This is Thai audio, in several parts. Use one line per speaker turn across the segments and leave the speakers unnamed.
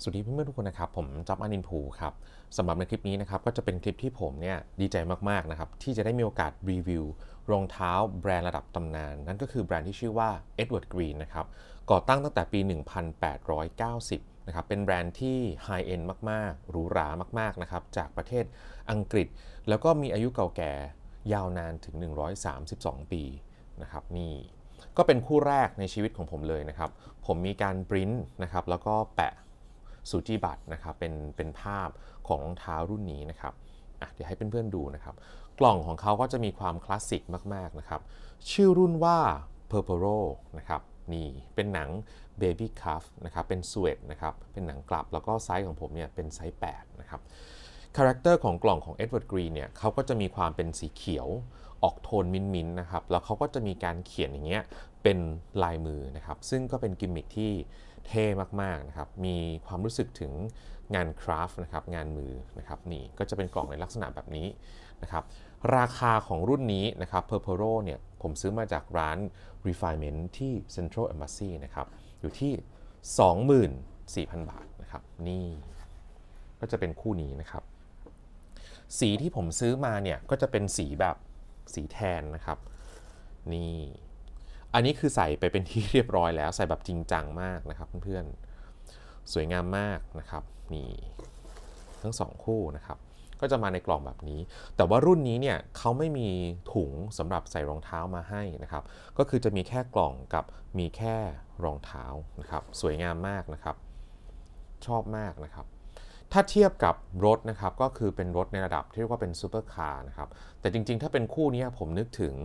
สวัสดีเพื่อนๆ ทุกคนนะครับ ผมจ๊อบอานินภูครับ สำหรับในคลิปนี้นะครับ ก็จะเป็นคลิปที่ผมเนี่ยดีใจมากๆนะครับ ที่จะได้มีโอกาสรีวิวรองเท้าแบรนด์ระดับตำนาน นั่นก็คือแบรนด์ที่ชื่อว่า Edward Green นะครับ ก่อตั้งตั้งแต่ปี 1890นะครับ เป็นแบรนด์ที่ไฮเอ็นมากๆ หรูหรามากๆนะครับ จากประเทศอังกฤษ แล้วก็มีอายุเก่าแก่ยาวนานถึง 132 ปีนะครับ นี่ ก็เป็นคู่แรกในชีวิตของผมเลยนะครับ ผมมีการปริ้นนะครับ แล้วก็แปะสุจิบัตรนะครับเป็นเป็นภาพของรองเท้ารุ่นนี้นะครับเดี๋ยวให้เพื่อนๆดูนะครับกล่องของเขาก็จะมีความคลาสสิกมากๆนะครับชื่อรุ่นว่า p u r p l o นะครับนี่เป็นหนัง Baby Cuff นะครับเป็นสวดนะครับเป็นหนังกลับ แล้วก็ไซส์ของผมเนี่ยเป็นไซส์8นะครับคาแรคเตอร์ของกล่องของ Edward Green เนี่ยเขาก็จะมีความเป็นสีเขียว ออกโทนมินมินนะครับแล้วเขาก็จะมีการเขียนอย่างเงี้ยเป็นลายมือนะครับซึ่งก็เป็นกิมมิคที่เท่มากๆนะครับ มีความรู้สึกถึงงานคราฟต์นะครับ งานมือนะครับ นี่ ก็จะเป็นกล่องในลักษณะแบบนี้นะครับ ราคาของรุ่นนี้นะครับ p u r p l o เนี่ย ผมซื้อมาจากร้าน Refinement ที่ Central Embassy นะครับ อยู่ที่ 24,000 บาทนะครับ นี่ ก็จะเป็นคู่นี้นะครับ สีที่ผมซื้อมาเนี่ย ก็จะเป็นสีแบบสีแทนนะครับ นี่อันนี้คือใส่ไปเป็นที่เรียบร้อยแล้วใส่แบบจริงจังมากนะครับ เพื่อนๆสวยงามมากนะครับนี่ทั้งสองคู่นะครับก็จะมาในกล่องแบบนี้ แต่ว่ารุ่นนี้เนี่ยเขาไม่มีถุงสำหรับใส่รองเท้ามาให้นะครับก็คือจะมีแค่กล่องกับมีแค่รองเท้านะครับ สวยงามมากนะครับชอบมากนะครับ ถ้าเทียบกับรถนะครับก็คือเป็นรถในระดับที่เรียกว่าเป็นซูเปอร์คาร์นะครับแต่จริงๆ ถ้าเป็นคู่นี้ผมนึกถึง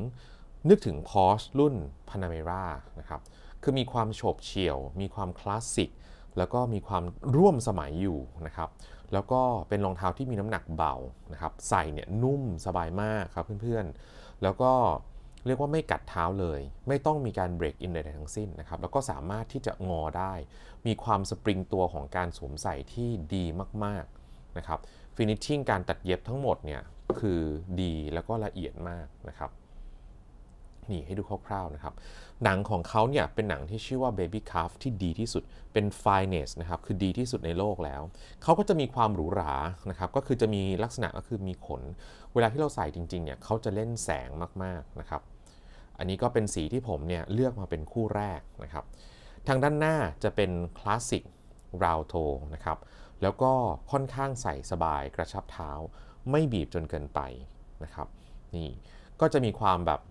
นึกถึง Porsche รุ่น Panamera นะครับ คือมีความโฉบเฉี่ยว มีความคลาสสิก แล้วก็มีความร่วมสมัยอยู่นะครับ แล้วก็เป็นรองเท้าที่มีน้ำหนักเบา นะครับใส่เนี่ยนุ่มสบายมากครับเพื่อนๆ แล้วก็เรียกว่าไม่กัดเท้าเลย ไม่ต้องมีการเบรกอินใดๆทั้งสิ้นนะครับ แล้วก็สามารถที่จะงอได้ มีความสปริงตัวของการสวมใส่ที่ดีมากๆนะครับ ฟินิชชิ่งการตัดเย็บทั้งหมดเนี่ยคือดีแล้วก็ละเอียดมากนะครับนีให้ดูคร่าวๆนะครับ หนังของเขาเนี่ย เป็นหนังที่ชื่อว่า Baby Calf ที่ดีที่สุด เป็น f i n e s s นะครับ คือดีที่สุดในโลกแล้ว เขาก็จะมีความหรูหรา นะครับ ก็คือจะมีลักษณะก็คือมีขน เวลาที่เราใส่จริงๆเนี่ยเขาจะเล่นแสงมากๆนะครับ อันนี้ก็เป็นสีที่ผมเนี่ยเลือกมาเป็นคู่แรกนะครับ ทางด้านหน้าจะเป็นคลาสสิกราวโทนะครับ แล้วก็ค่อนข้างใส่สบายกระชับเท้า ไม่บีบจนเกินไปนะครับ นี่ก็จะมีความแบบ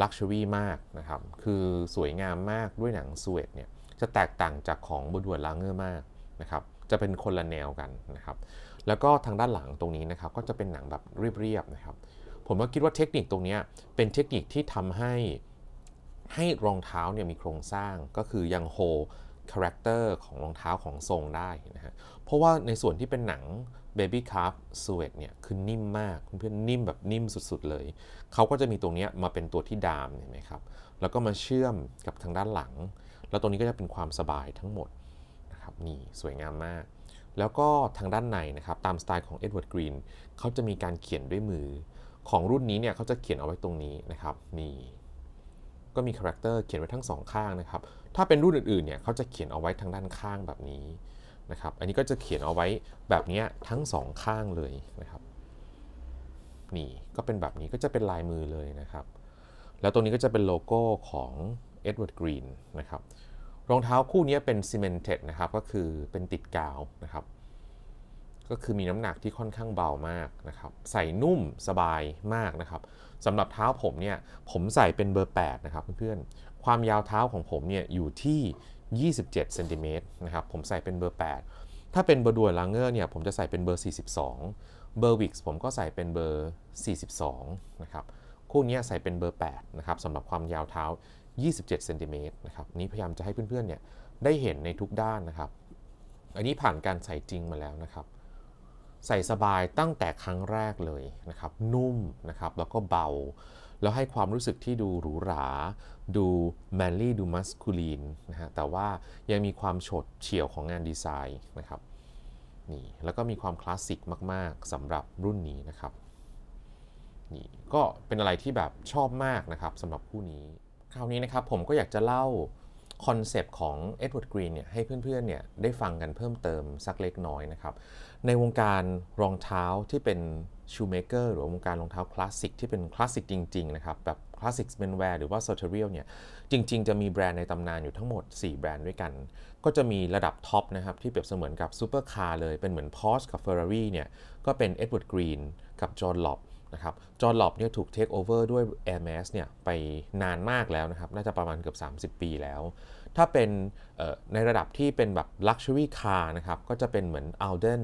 ลักชัวรี่มากนะครับ คือสวยงามมากด้วยหนังสวีดเนี่ยจะแตกต่างจากของบดววลางเงอร์มากนะครับ จะเป็นคนละแนวกันนะครับ แล้วก็ทางด้านหลังตรงนี้นะครับก็จะเป็นหนังแบบเรียบๆนะครับ ผมก็คิดว่าเทคนิคตรงนี้เป็นเทคนิคที่ทำให้ให้รองเท้าเนี่ยมีโครงสร้างก็คือยังโฮคาแรคเตอร์ของรองเท้าของทรงได้นะฮะเพราะว่าในส่วนที่เป็นหนัง Baby c a ั f ส u ว t เนี่ยคือนิ่มมากเพื่อนนิ่มแบบนิ่มสุดๆเลยเขาก็จะมีตรงนี้มาเป็นตัวที่ดามเห็นไหมครับแล้วก็มาเชื่อมกับทางด้านหลัง แล้วตรงนี้ก็จะเป็นความสบายทั้งหมดนะครับนี่สวยงามมาก แล้วก็ทางด้านในนะครับตามสไตล์ของเอ็ดเวิร์ดกรีนเขาจะมีการเขียนด้วยมือ ของรุ่นนี้เนี่ยเขาจะเขียนเอาไว้ตรงนี้นะครับนี่ก็มีคาแรคเตอร์เขียนไว้ทั้งสองข้างนะครับถ้าเป็นรุ่นอื่นๆเนี่ยเขาจะเขียนเอาไว้ทางด้านข้างแบบนี้นะครับ อันนี้ก็จะเขียนเอาไว้แบบนี้ทั้งสองข้างเลยนะครับนี่ก็เป็นแบบนี้ก็จะเป็นลายมือเลยนะครับ แล้วตรงนี้ก็จะเป็นโลโก้ของ Edward Green นะครับรองเท้าคู่นี้เป็น cemented นะครับก็คือเป็นติดกาวนะครับก็คือมีน้ำหนักที่ค่อนข้างเบามากนะครับใส่นุ่มสบายมากนะครับสำหรับเท้าผมเนี่ยผมใส่เป็นเบอร์8นะครับเพื่อนๆความยาวเท้าของผมเนี่ยอยู่ที่27เซนติเมตรนะครับ ผมใส่เป็นเบอร์ 8 ถ้าเป็นเบอร์ด่วนลังเงอร์เนี่ย ผมจะใส่เป็นเบอร์ 42 เบอร์วิกส์ผมก็ใส่เป็นเบอร์ 42 นะครับคู่นี้ใส่เป็นเบอร์ 8 นะครับสำหรับความยาวเท้า 27เซนติเมตรนะครับ นี้พยายามจะให้เพื่อนๆ เนี่ย ได้เห็นในทุกด้านนะครับ อันนี้ผ่านการใส่จริงมาแล้วนะครับใส่สบายตั้งแต่ครั้งแรกเลยนะครับนุ่มนะครับแล้วก็เบา แล้วให้ความรู้สึกที่ดูหรูหรา ดูแมนลี่ดูมัสคูลีนนะฮะแต่ว่ายังมีความฉดเฉี่ยวของงานดีไซน์นะครับนี่แล้วก็มีความคลาสสิกมากๆสำหรับรุ่นนี้นะครับนี่ก็เป็นอะไรที่แบบชอบมากนะครับสำหรับคู่นี้คราวนี้นะครับผมก็อยากจะเล่าคอนเซปต์ของ Edward Green เนี่ยให้เพื่อนๆเนี่ยได้ฟังกันเพิ่มเติมสักเล็กน้อยนะครับในวงการรองเท้าที่เป็นชูเมเกอร์หรือวงการรองเท้าคลาสสิกที่เป็นคลาสสิกจริงๆนะครับแบบคลาสสิกเมนแวร์หรือว่าโซเทเรียลเนี่ยจริงๆ จะมีแบรนด์ในตำนานอยู่ทั้งหมด 4 แบรนด์ด้วยกัน ก็จะมีระดับท็อปนะครับที่เปรียบเสมือนกับซูเปอร์คาร์เลยเป็นเหมือนพอร์ชกับ Ferrari เนี่ยก็เป็นเอ็ดเวิร์ดกรีนกับจอห์นล็อบนะครับจอห์นล็อบเนี่ยถูกเทคโอเวอร์ด้วย Air m a s เนี่ยไปนานมากแล้วนะครับน่าจะประมาณเกือบ 30 ปีแล้วถ้าเป็นในระดับที่เป็นแบบ Luxury Car นะครับก็จะเป็นเหมือน Alden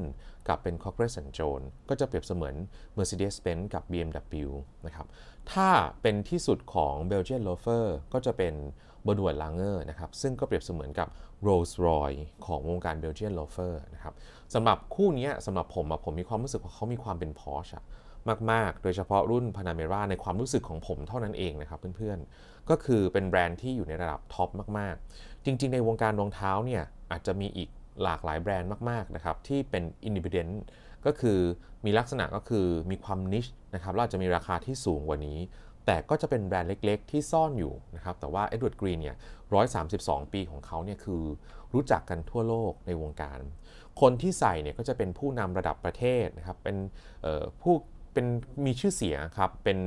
กับเป็น c o r p o r a t i a n Jones ก็จะเปรียบเสมือน Mercedes-Benz กับ BMW นะครับถ้าเป็นที่สุดของ Belgian Loafer ก็จะเป็นบดว d ลางเ n อร์นะครับซึ่งก็เปรียบเสมือนกับ Rolls Royce ของวงการ Belgian Loafer นะครับสำหรับคู่นี้สำหรับผมผมมีความรู้สึกว่าเขามีความเป็น Porsche อะมากๆ โดยเฉพาะรุ่น Panamera ในความรู้สึกของผมเท่านั้นเองนะครับเพื่อนๆ ก็คือเป็นแบรนด์ที่อยู่ในระดับท็อปมากๆ จริงๆ ในวงการรองเท้าเนี่ยอาจจะมีอีกหลากหลายแบรนด์มากๆนะครับที่เป็นอินดิ e เดนต์ก็คือมีลักษณะก็คือมีความนิชนะครับเราจะมีราคาที่สูงกว่านี้ แต่ก็จะเป็นแบรนด์เล็กๆที่ซ่อนอยู่นะครับ แต่ว่าเอ็ดเวิร์ดกรีนเนี่ยร้อยสาปีของเขาเนี่ยคือรู้จักกันทั่วโลกในวงการ คนที่ใส่เนี่ยก็จะเป็นผู้นำระดับประเทศนะครับเป็นผู้เป็นมีชื่อเสียงครับ เป็น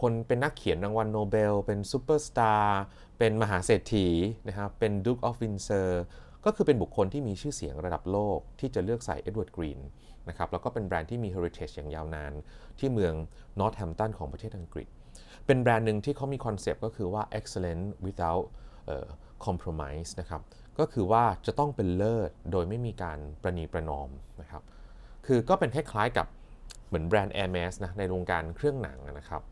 คนเป็นนักเขียนรางวัลโนเบล เป็นซูเปอร์สตาร์ เป็นมหาเศรษฐีนะครับ เป็นดูคออฟวินเซอร์ ก็คือเป็นบุคคลที่มีชื่อเสียงระดับโลก ที่จะเลือกใส่เอ็ดเวิร์ดกรีนนะครับ แล้วก็เป็นแบรนด์ที่มี heritage อย่างยาวนานที่เมืองนอร์ทแฮมป์ตันของประเทศอังกฤษ เป็นแบรนด์หนึ่งที่เขามีคอนเซปต์ก็คือว่า excellent without compromise นะครับ ก็คือว่าจะต้องเป็นเลิศโดยไม่มีการประนีประนอมนะครับ คือก็เป็นคล้ายๆกับเหมือนแบรนด์ Air m a s นะในวงการเครื่องหนังนะครับ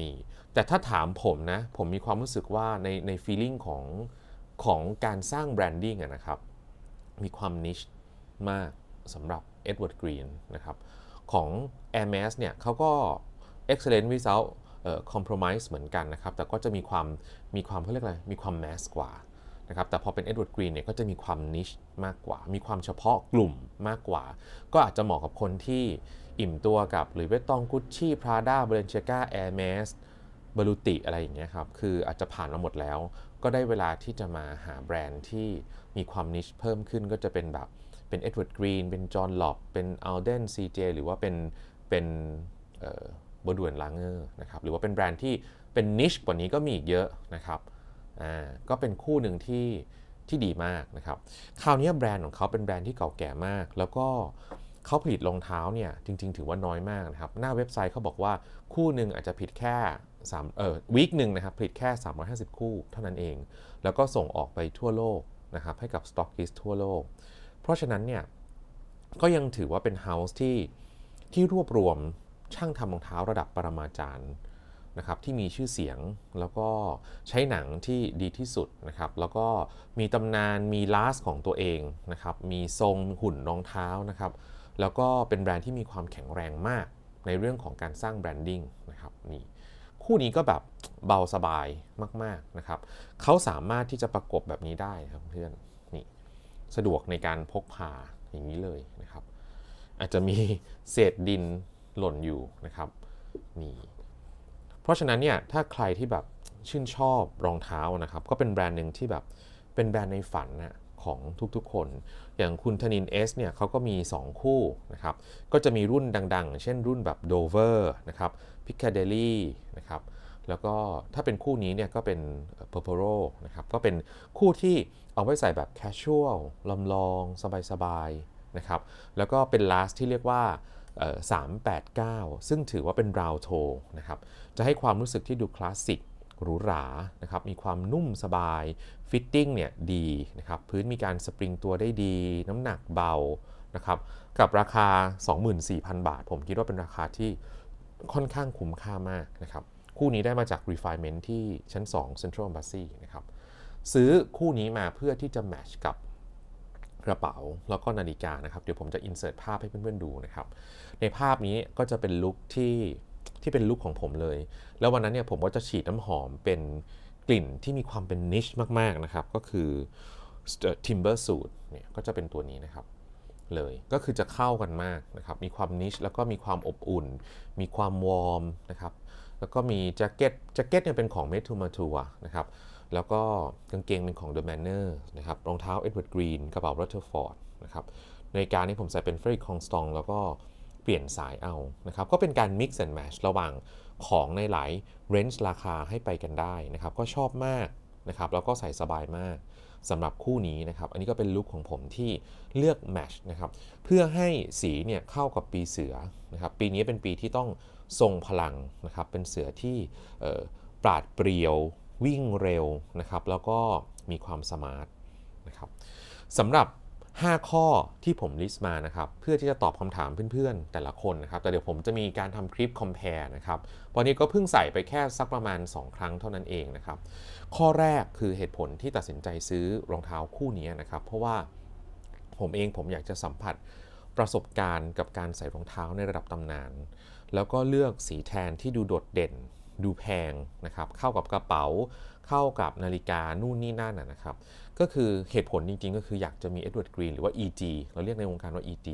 นี่แต่ถ้าถามผมนะผมมีความรู้สึกว่าในในฟีลิ่งของของการสร้างแบรนดิ้งนะครับมีความนิชมากสำหรับเอ็ดเวิร์ดกรีนนะครับของ Air m a s เนี่ยเขาก็ Excellent w i t h o u อ Compromise เหมือนกันนะครับแต่ก็จะมีความมีความเขาเรียกอะไร มีความแมสกว่านะครับแต่พอเป็นเอ็ดเวิร์ดกรีนเนี่ยก็จะมีความนิชมากกว่า มีความเฉพาะกลุ่มมากกว่า ก็อาจจะเหมาะกับคนที่อิ่มตัวกับหรือเวตองกุชชี่พราด้าเบรนเชกาแอร์เมสบรูติอะไรอย่างเงี้ยครับ คืออาจจะผ่านมาหมดแล้ว ก็ได้เวลาที่จะมาหาแบรนด์ที่มีความนิชเพิ่มขึ้น ก็จะเป็นแบบเป็นเอ็ดเวิร์ดกรีนเป็นจอห์นลอบเป็นอัลเดนซีเจหรือว่าเป็นเป็นเบดวนลังเงอร์นะครับหรือว่าเป็นแบรนด์ที่เป็นนิชกว่านี้ก็มีอีกเยอะนะครับอ่าก็เป็นคู่หนึ่งที่ที่ดีมากนะครับคราวนี้แบรนด์ของเขาเป็นแบรนด์ที่เก่าแก่มากแล้วก็เขาผลิตรองเท้าเนี่ย จริงๆถือว่าน้อยมากนะครับ หน้าเว็บไซต์เขาบอกว่าคู่หนึ่งอาจจะผลิตแค่3เอ่อวีคหนึ่งนะครับผลิตแค่ 350 คู่เท่านั้นเอง แล้วก็ส่งออกไปทั่วโลกนะครับ ให้กับสต็อกกิสทั่วโลก เพราะฉะนั้นเนี่ย ก็ยังถือว่าเป็นเฮาส์ที่ที่รวบรวมช่างทำรองเท้าระดับปรมาจารย์นะครับที่มีชื่อเสียงแล้วก็ใช้หนังที่ดีที่สุดนะครับ แล้วก็มีตำนานมีลาสของตัวเองนะครับ มีทรงหุ่นรองเท้านะครับแล้วก็เป็นแบรนด์ที่มีความแข็งแรงมากในเรื่องของการสร้างแบรนดิ้งนะครับนี่คู่นี้ก็แบบเบาสบายมากๆนะครับเขาสามารถที่จะประกบแบบนี้ได้ครับเพื่อนนี่สะดวกในการพกพาอย่างนี้เลยนะครับ อาจจะมีเศษดินหล่นอยู่นะครับนี่เพราะฉะนั้นเนี่ยถ้าใครที่แบบชื่นชอบรองเท้านะครับ ก็เป็นแบรนด์หนึ่งที่แบบเป็นแบรนด์ในฝันนะของทุกๆคนอย่างคุณธนิน S เนี่ยเขาก็มี 2 คู่นะครับก็จะมีรุ่นดัง ๆ เช่นรุ่นแบบ Dover นะครับ Piccadilly นะครับแล้วก็ถ้าเป็นคู่นี้เนี่ยก็เป็น p u r p l r o นะครับก็เป็นคู่ที่เอาไว้ใส่แบบ casual ลำลองสบายๆนะครับแล้วก็เป็น last ที่เรียกว่า 389 ซึ่งถือว่าเป็นราวโทนะครับจะให้ความรู้สึกที่ดูคลาสสิกหรูหรา นะครับ มีความนุ่มสบาย ฟิตติ้ง เนี่ย ดี นะครับ พื้นมีการสปริงตัวได้ดี น้ำหนักเบา นะครับ กับราคา 24,000 บาท ผมคิดว่าเป็นราคาที่ค่อนข้างคุ้มค่ามากนะครับ คู่นี้ได้มาจาก Refinement ที่ชั้น 2 Central Embassy นะครับ ซื้อคู่นี้มาเพื่อที่จะแมชกับกระเป๋า แล้วก็นาฬิกา นะครับ เดี๋ยวผมจะอินเสิร์ตภาพให้เพื่อนๆดูนะครับ ในภาพนี้ก็จะเป็นลุคที่ที่เป็นลุคของผมเลย แล้ววันนั้นเนี่ยผมก็จะฉีดน้ำหอมเป็นกลิ่นที่มีความเป็นนิชมากๆนะครับ ก็คือ Timber Suit เนี่ย ก็จะเป็นตัวนี้นะครับ เลย ก็คือจะเข้ากันมากนะครับ มีความนิชแล้วก็มีความอบอุ่น มีความวอร์มนะครับ แล้วก็มีแจ็คเก็ตแจ็คเก็ตเนี่ยเป็นของ m e t u m a t u a นะครับ แล้วก็กางเกงเป็นของ The Manor นะครับ รองเท้า Edward Green กระเป๋า Rutherford นะครับ ในการนี้ผมใส่เป็น f r e d e c o n s t o n g แล้วก็เปลี่ยนสายเอานะครับก็เป็นการ mix and match ระหว่างของในหลาย range ราคาให้ไปกันได้นะครับ ก็ชอบมากนะครับแล้วก็ใส่สบายมากสำหรับคู่นี้นะครับอันนี้ก็เป็นลุคของผมที่เลือกแมชนะครับ เพื่อให้สีเนี่ยเข้ากับปีเสือนะครับปีนี้เป็นปีที่ต้องทรงพลังนะครับ เป็นเสือที่ปราดเปรียววิ่งเร็วนะครับแล้วก็มีความสมาร์ทนะครับสำหรับ5 ข้อที่ผมลิสต์มานะครับเพื่อที่จะตอบคำถามเพื่อนๆ แต่ละคนนะครับแต่เดี๋ยวผมจะมีการทำคลิปคอมเพลนะครับวันนี้ก็เพิ่งใส่ไปแค่สักประมาณ 2 ครั้งเท่านั้นเองนะครับข้อแรกคือเหตุผลที่ตัดสินใจซื้อรองเท้าคู่นี้นะครับ เพราะว่าผมเองผมอยากจะสัมผัสประสบการณ์กับการใส่รองเท้าในระดับตำนาน แล้วก็เลือกสีแทนที่ดูโดดเด่น ดูแพงนะครับเข้ากับกระเป๋า เข้ากับนาฬิกานู่นนี่นั่นนะครับก็คือเหตุผลจริงๆก็คืออยากจะมีเอ็ดเวิร์ดกรีนหรือว่า EG เราเรียกในวงการว่า EG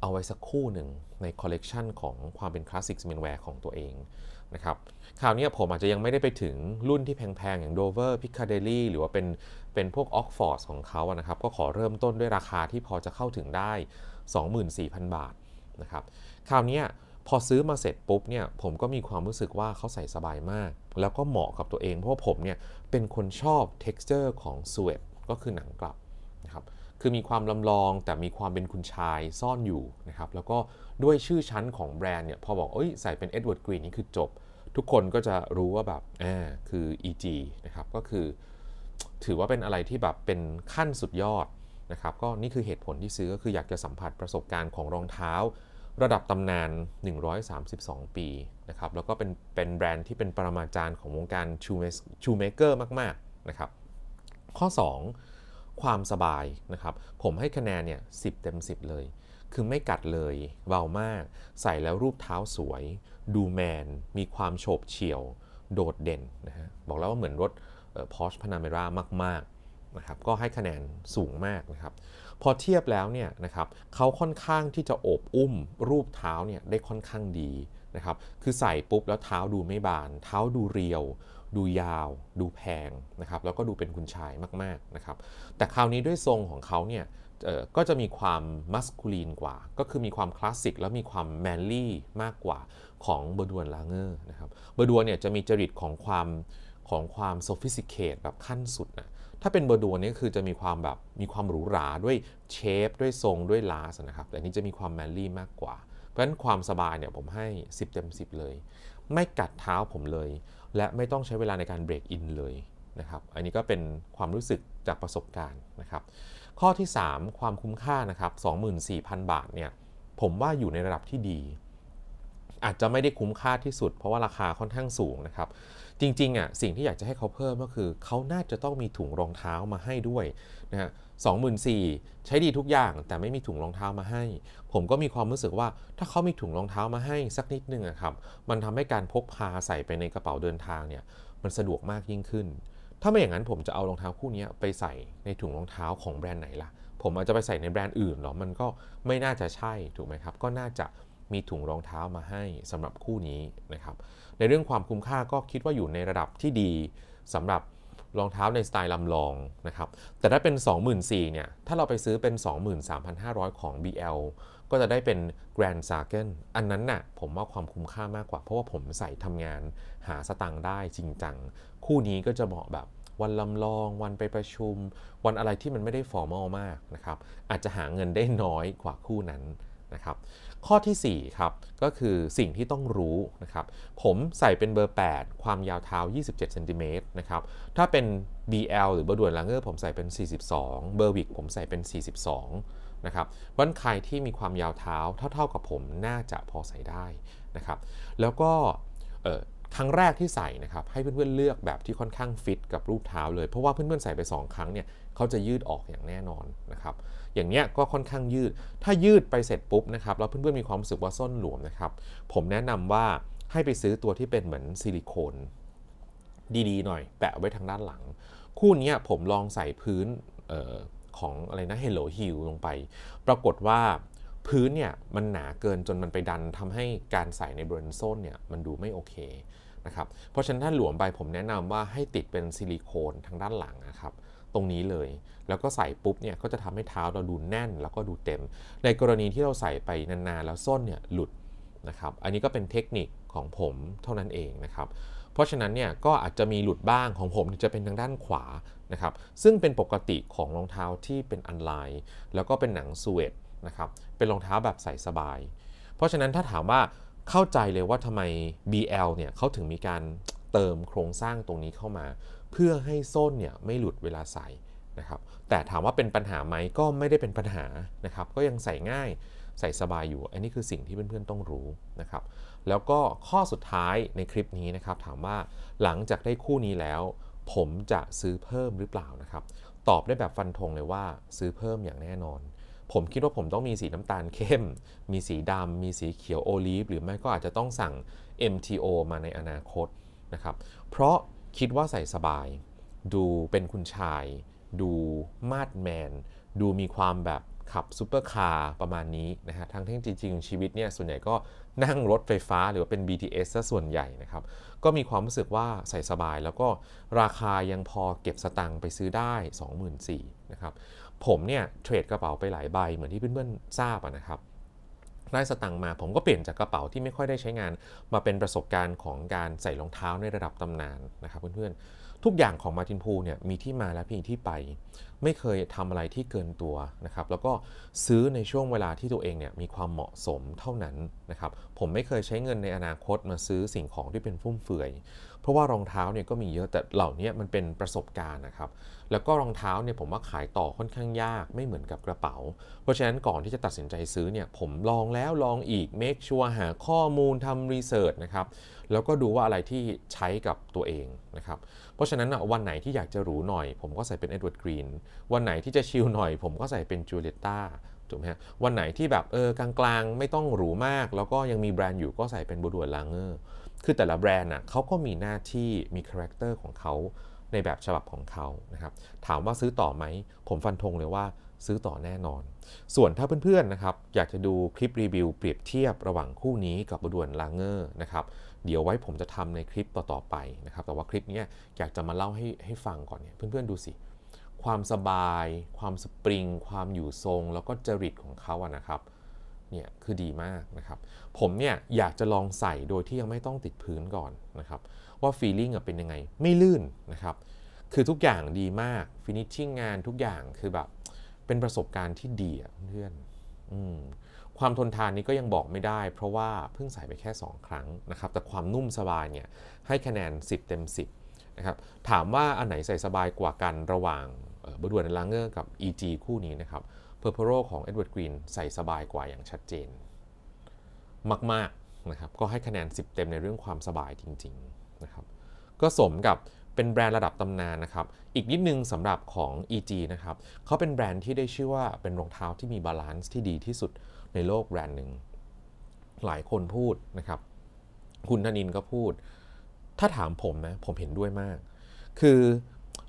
เอาไว้สักคู่หนึ่งในคอลเลกชันของความเป็นคลาสสิกสมเมนแวร์ของตัวเองนะครับ คราวนี้ผมอาจจะยังไม่ได้ไปถึงรุ่นที่แพงๆ อย่าง Dover Piccadilly หรือว่าเป็นเป็นพวก Oxford ของเขาอะนะครับ ก็ขอเริ่มต้นด้วยราคาที่พอจะเข้าถึงได้ 24,000 บาทนะครับ คราวนี้พอซื้อมาเสร็จปุ๊บเนี่ยผมก็มีความรู้สึกว่าเขาใส่สบายมาก แล้วก็เหมาะกับตัวเองเพราะว่าผมเนี่ยเป็นคนชอบเท็กซ์เจอร์ของสเวทก็คือหนังกลับนะครับ คือมีความลำลองแต่มีความเป็นคุณชายซ่อนอยู่นะครับ แล้วก็ด้วยชื่อชั้นของแบรนด์เนี่ยพอบอกเอ้ยใส่เป็นเอ็ดเวิร์ดกรีนนี่คือจบ ทุกคนก็จะรู้ว่าแบบอ่าคือ EG นะครับ ก็คือถือว่าเป็นอะไรที่แบบเป็นขั้นสุดยอดนะครับ ก็นี่คือเหตุผลที่ซื้อก็คืออยากจะสัมผัสประสบการณ์ของรองเท้า ระดับตำนาน 132 ปีนะครับ แล้วก็เป็นเป็นแบรนด์ที่เป็นปรมาจารย์ของวงการชูเมเกอร์มาก ๆนะครับข้อ 2 ความสบายนะครับผมให้คะแนนเนี่ยสิเต็ม10เลย คือไม่กัดเลย เบามาก ใส่แล้วรูปเท้าสวย ดูแมน มีความโฉบเฉี่ยว โดดเด่นนะฮะบอกแล้วว่าเหมือนรถพอชพานาเมรามากๆนะครับก็ให้คะแนนสูงมากนะครับพอเทียบแล้วเนี่ยนะครับเขาค่อนข้างที่จะโอบอุ้มรูปเท้าเนี่ยได้ค่อนข้างดีนะครับคือใส่ปุ๊บแล้วเท้าดูไม่บาน เท้าดูเรียวดูยาว ดูแพงนะครับ แล้วก็ดูเป็นคุณชายมากๆนะครับ แต่คราวนี้ด้วยทรงของเขาเนี่ยก็จะมีความมัสคูลีนกว่า ก็คือมีความคลาสสิกแล้วมีความแมนลี่มากกว่าของเบอร์ดวนลาเงอร์นะครับเบอร์ดวนเนี่ยจะมีจริตของความของความโซฟิสติเคตแบบขั้นสุดนะถ้าเป็นเบอร์ดวนนี่คือจะมีความแบบมีความหรูหราด้วยเชฟด้วยทรงด้วยลาสนะครับ แต่นี้จะมีความแมนลี่มากกว่า เพราะฉะนั้นความสบายเนี่ยผมให้ 10เต็ม10เลย ไม่กัดเท้าผมเลยและไม่ต้องใช้เวลาในการเบรกอินเลยนะครับ อันนี้ก็เป็นความรู้สึกจากประสบการณ์นะครับ ข้อที่ 3 ความคุ้มค่านะครับ 24,000 บาทเนี่ย ผมว่าอยู่ในระดับที่ดีอาจจะไม่ได้คุ้มค่าที่สุดเพราะว่าราคาค่อนข้างสูงนะครับ จริงๆอ่ะสิ่งที่อยากจะให้เขาเพิ่มก็คือเขาน่าจะต้องมีถุงรองเท้ามาให้ด้วยนะฮะสองหมใช้ดีทุกอย่างแต่ไม่มีถุงรองเท้ามาให้ ผมก็มีความรู้สึกว่าถ้าเขามีถุงรองเท้ามาให้สักนิดนึงอะครับมันทำให้การพกพาใส่ไปในกระเป๋าเดินทางเนี่ยมันสะดวกมากยิ่งขึ้น ถ้าไม่อย่างนั้นผมจะเอารองเท้าคู่นี้ไปใส่ในถุงรองเท้าของแบรนด์ไหนล่ะ ผมอาจจะไปใส่ในแบรนด์อื่นหรอมันก็ไม่น่าจะใช่ถูกไหมครับ ก็น่าจะมีถุงรองเท้ามาให้สำหรับคู่นี้นะครับ ในเรื่องความคุ้มค่าก็คิดว่าอยู่ในระดับที่ดี สำหรับรองเท้าในสไตล์ลำลองนะครับ แต่ถ้าเป็น 24,000 เนี่ย ถ้าเราไปซื้อเป็น 23,500 ของ BL ก็จะได้เป็น Grand s a g e n อันนั้นนะ่ะผมว่าความคุ้มค่ามากกว่า เพราะว่าผมใส่ทำงานหาสตังค์ได้จริงจัง คู่นี้ก็จะเหมาะแบบวันลำลองวันไปประชุม วันอะไรที่มันไม่ได้ฟอร์มอลมากนะครับ อาจจะหาเงินได้น้อยกว่าคู่นั้นนะครับข้อที่4ครับก็คือสิ่งที่ต้องรู้นะครับผมใส่เป็นเบอร์ 8 ความยาวเท้า 27เซนติเมตรนะครับถ้าเป็น BL หรือเบอร์ด่วนลังเกอร์ ผมใส่เป็น 42 เบอร์วิกผมใส่เป็น 42นะครับวันใครที่มีความยาวเท้าเท่าๆกับผมน่าจะพอใส่ได้นะครับแล้วก็ครั้งแรกที่ใส่นะครับให้เพื่อนๆเลือกแบบที่ค่อนข้างฟิตกับรูปเท้าเลย เพราะว่าเพื่อนๆใส่ไป 2 ครั้งเนี่ยเขาจะยืดออกอย่างแน่นอนนะครับอย่างเนี้ยก็ค่อนข้างยืด ถ้ายืดไปเสร็จปุ๊บนะครับแล้วเพื่อนๆมีความรู้สึกว่าส้นหลวมนะครับผมแนะนำว่าให้ไปซื้อตัวที่เป็นเหมือนซิลิโคนดีๆ หน่อยแปะไว้ทางด้านหลัง คู่นี้ผมลองใส่พื้นออของอะไรนะ Hello h i ล l ลงไป ปรากฏว่าพื้นเนี่ยมันหนาเกินจนมันไปดันทำให้การใส่ในบริเวณส้นเนี่ยมันดูไม่โอเคนะครับเพราะฉะนั้นถ้าหลวมไปผมแนะนำว่าให้ติดเป็นซิลิโคนทางด้านหลังนะครับตรงนี้เลยแล้วก็ใส่ปุ๊บเนี่ยก็จะทำให้เท้าเราดูแน่นแล้วก็ดูเต็ม ในกรณีที่เราใส่ไปนานๆแล้วส้นเนี่ยหลุดนะครับอันนี้ก็เป็นเทคนิคของผมเท่านั้นเองนะครับเพราะฉะนั้นเนี่ยก็อาจจะมีหลุดบ้างของผมจะเป็นทางด้านขวานะครับซึ่งเป็นปกติของรองเท้าที่เป็นอันไลน์ แล้วก็เป็นหนังสเวตนะครับเป็นรองเท้าแบบใส่สบาย เพราะฉะนั้นถ้าถามว่าเข้าใจเลยว่าทำไม BL เนี่ยเขาถึงมีการเติมโครงสร้างตรงนี้เข้ามา เพื่อให้โซนเนี่ยไม่หลุดเวลาใส่นะครับแต่ถามว่าเป็นปัญหาไหมก็ไม่ได้เป็นปัญหานะครับก็ยังใส่ง่ายใส่สบายอยู่ อันนี้คือสิ่งที่เพื่อนๆต้องรู้นะครับแล้วก็ข้อสุดท้ายในคลิปนี้นะครับถามว่าหลังจากได้คู่นี้แล้ว ผมจะซื้อเพิ่มหรือเปล่านะครับตอบได้แบบฟันธงเลยว่าซื้อเพิ่มอย่างแน่นอนผมคิดว่าผมต้องมีสีน้ำตาลเข้ม มีสีดำ มีสีเขียวโอลีฟหรือไม่ก็อาจจะต้องสั่ง MTO มาในอนาคตนะครับ เพราะคิดว่าใส่สบาย ดูเป็นคุณชาย ดูมาดแมน ดูมีความแบบขับซูเปอร์คาร์ประมาณนี้นะฮะทางที่จริงๆ ชีวิตเนี่ยส่วนใหญ่ก็นั่งรถไฟฟ้าหรือว่าเป็น BTS ซะส่วนใหญ่นะครับ ก็มีความรู้สึกว่าใส่สบายแล้วก็ราคายังพอเก็บสตังค์ไปซื้อได้24,000นะครับผมเนี่ยเทรดกระเป๋าไปหลายใบเหมือนที่เพื่อนๆทราบนะครับได้สตังค์มาผมก็เปลี่ยนจากกระเป๋าที่ไม่ค่อยได้ใช้งานมาเป็นประสบการณ์ของการใส่รองเท้าในระดับตำนานนะครับเพื่อนๆทุกอย่างของมาตินพูเนี่ยมีที่มาและพีที่ไปไม่เคยทำอะไรที่เกินตัวนะครับแล้วก็ซื้อในช่วงเวลาที่ตัวเองเนี่ยมีความเหมาะสมเท่านั้นนะครับผมไม่เคยใช้เงินในอนาคตมาซื้อสิ่งของที่เป็นฟุ่มเฟือยเพราะว่ารองเท้าเนี่ยก็มีเยอะแต่เหล่านี้มันเป็นประสบการณ์นะครับแล้วก็รองเท้าเนี่ยผมว่าขายต่อค่อนข้างยากไม่เหมือนกับกระเป๋า เพราะฉะนั้นก่อนที่จะตัดสินใจซื้อเนี่ยผมลองแล้วลองอีกเมคชัวร์หาข้อมูลทำรีเสิร์ชนะครับแล้วก็ดูว่าอะไรที่ใช้กับตัวเองนะครับเพราะฉะนั้นวันไหนที่อยากจะหรูหน่อย ผมก็ใส่เป็นเอ็ดเวิร์ดกรีนวันไหนที่จะชิลหน่อยผมก็ใส่เป็นจูเลียต้าถูกไหมฮะวันไหนที่แบบเออกลางๆ ไม่ต้องหรูมาก แล้วก็ยังมีแบรนด์อยู่ก็ใส่เป็นบูดัวลังเงอร์คือแต่ละแบรนด์น่ะเขาก็มีหน้าที่มีคาแรคเตอร์ของเขา ในแบบฉบับของเขานะครับถามว่าซื้อต่อไหม ผมฟันธงเลยว่าซื้อต่อแน่นอน ส่วนถ้าเพื่อนๆนะครับ อยากจะดูคลิปรีวิวเปรียบเทียบระหว่างคู่นี้กับบดวนลางเงอร์นะครับเดี๋ยวไว้ผมจะทำในคลิปต่อๆไปนะครับแต่ว่าคลิปนี้อยากจะมาเล่าให้ให้ฟังก่อนเนี่ยเพื่อนๆดูสิ ความสบาย ความสปริง ความอยู่ทรง แล้วก็จริตของเขาอะนะครับเนี่ยคือดีมากนะครับ ผมเนี่ยอยากจะลองใส่โดยที่ยังไม่ต้องติดพื้นก่อนนะครับ ว่าฟีลลิ่งเป็นยังไงไม่ลื่นนะครับคือทุกอย่างดีมากฟินิชชิ่งงานทุกอย่างคือแบบเป็นประสบการณ์ที่ดีอะเพื่อนอความทนทานนี้ก็ยังบอกไม่ได้เพราะว่าเพิ่งใส่ไปแค่ 2 ครั้งนะครับแต่ความนุ่มสบายเนี่ยให้คะแนน 10 เต็ม 10นะครับถามว่าอันไหนใส่สบายกว่ากันระหว่างบดวนลังเงอร์กับ EG คู่นี้นะครับเพอร์เพโรของเอ็ดเวิร์ดกรีนใส่สบายกว่าอย่างชัดเจน มากๆนะครับก็ให้คะแนน 10 เต็มในเรื่องความสบายจริงๆนะครับก็สมกับเป็นแบรนด์ระดับตำนานนะครับ อีกนิดนึงสำหรับของ EG นะครับเขาเป็นแบรนด์ที่ได้ชื่อว่าเป็นรองเท้าที่มีบาลานซ์ที่ดีที่สุดในโลกแบรนด์หนึ่งหลายคนพูดนะครับ คุณธนินก็พูด ถ้าถามผมนะผมเห็นด้วยมาก คือ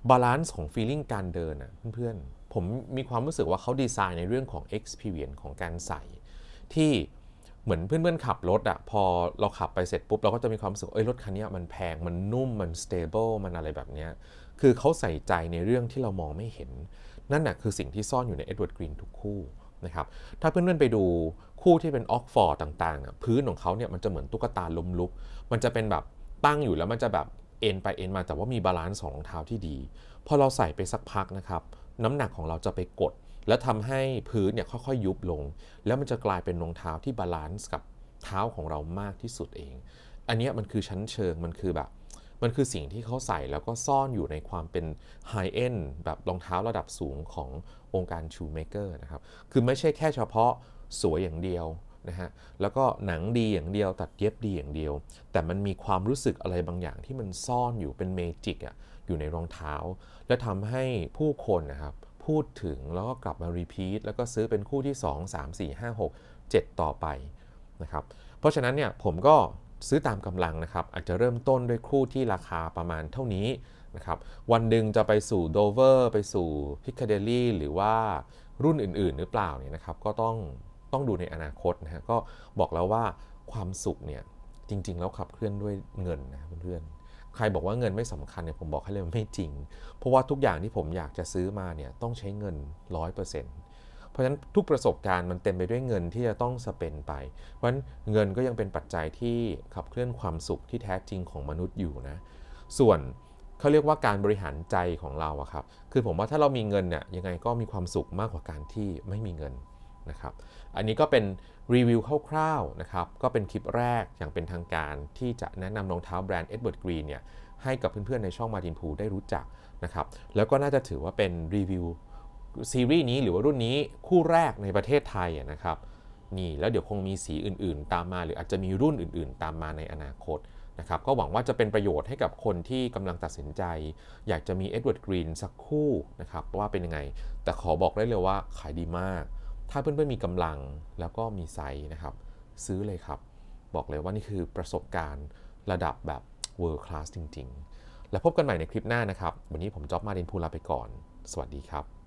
บาลานซ์ของฟีลิ่งการเดินอะเพื่อนผมมีความรู้สึกว่าเขาดีไซน์ในเรื่องของ experience ของการใส่ ที่เหมือนเพื่อนๆ ขับรถอะพอเราขับไปเสร็จปุ๊บ เราก็จะมีความรู้สึกเอ้ยรถคันนี้มันแพง มันนุ่มมัน stable มันอะไรแบบนี้ คือเขาใส่ใจในเรื่องที่เรามองไม่เห็น นั่นแหะคือสิ่งที่ซ่อนอยู่ในเอ็ดเวิร์ดกรีนทุกคู่นะครับถ้าเพื่อนๆ ไปดูคู่ที่เป็นออกฟอร์ดต่างๆพื้นของเขาเนี่ยมันจะเหมือนตุ๊กตาล้มลุกมันจะเป็นแบบตั้งอยู่แล้วมันจะแบบเอ็นไปเอ็นมาแต่ว่ามีบาลานซ์สองรองเท้าที่ดี พอเราใส่ไปสักพักนะครับน้ำหนักของเราจะไปกด และทำให้พื้นเนี่ยค่อยๆ ยุบลง แล้วมันจะกลายเป็นรองเท้าที่บาลานซ์กับเท้าของเรามากที่สุดเอง อันนี้มันคือชั้นเชิงมันคือแบบมันคือสิ่งที่เขาใส่แล้วก็ซ่อนอยู่ในความเป็นไฮเอ็นแบบรองเท้าระดับสูงขององค์การชูเมเกอร์นะครับ คือไม่ใช่แค่เฉพาะสวยอย่างเดียวนะฮะแล้วก็หนังดีอย่างเดียวตัดเย็บดีอย่างเดียว แต่มันมีความรู้สึกอะไรบางอย่างที่มันซ่อนอยู่เป็นเมจิกอะอยู่ในรองเท้าและทำให้ผู้คนนะครับพูดถึงแล้วก็กลับมารีพีทแล้วก็ซื้อเป็นคู่ที่ 2 3 4 5 6 7 ต่อไปนะครับ เพราะฉะนั้นเนี่ยผมก็ซื้อตามกำลังนะครับอาจจะเริ่มต้นด้วยคู่ที่ราคาประมาณเท่านี้นะครับ วันหนึ่งจะไปสู่โดเวอร์ไปสู่พิคาเดลี่หรือว่ารุ่นอื่นๆ หรือเปล่าเนี่ยนะครับ ก็ต้องต้องดูในอนาคตนะฮะก็บอกแล้วว่าความสุขเนี่ยจริงๆ แล้วขับเคลื่อนด้วยเงินนะเพื่อนๆใครบอกว่าเงินไม่สำคัญเนี่ยผมบอกให้เลยไม่จริง เพราะว่าทุกอย่างที่ผมอยากจะซื้อมาเนี่ยต้องใช้เงิน 100%เพราะฉะนั้นทุกประสบการณ์มันเต็มไปด้วยเงินที่จะต้องสเปนไป เพราะฉะนั้นเงินก็ยังเป็นปัจจัยที่ขับเคลื่อนความสุขที่แท้จริงของมนุษย์อยู่นะ ส่วนเขาเรียกว่าการบริหารใจของเราอะครับ คือผมว่าถ้าเรามีเงินเนี่ยยังไงก็มีความสุขมากกว่าการที่ไม่มีเงินนะครับ อันนี้ก็เป็นรีวิวคร่าวๆนะครับ ก็เป็นคลิปแรกอย่างเป็นทางการที่จะแนะนำรองเท้าแบรนด์เอ็ดเวิร์ดกรีนเนี่ยให้กับเพื่อนๆในช่องมาดินพูได้รู้จักนะครับ แล้วก็น่าจะถือว่าเป็นรีวิวซีรีส์นี้หรือว่ารุ่นนี้คู่แรกในประเทศไทยนะครับ นี่แล้วเดี๋ยวคงมีสีอื่นๆ ตามมาหรืออาจจะมีรุ่นอื่นๆ ตามมาในอนาคตนะครับก็หวังว่าจะเป็นประโยชน์ให้กับคนที่กำลังตัดสินใจ อยากจะมีเอ็ดเวิร์ดกรีนสักคู่นะครับว่าเป็นยังไงแต่ขอบอกได้เลยว่าขายดีมากถ้าเพื่อนๆมีกำลังแล้วก็มีไซส์นะครับ ซื้อเลยครับ บอกเลยว่านี่คือประสบการณ์ระดับแบบ world class จริงๆ แล้วพบกันใหม่ในคลิปหน้านะครับ วันนี้ผมจอบมาดินพูลาไปก่อน สวัสดีครับ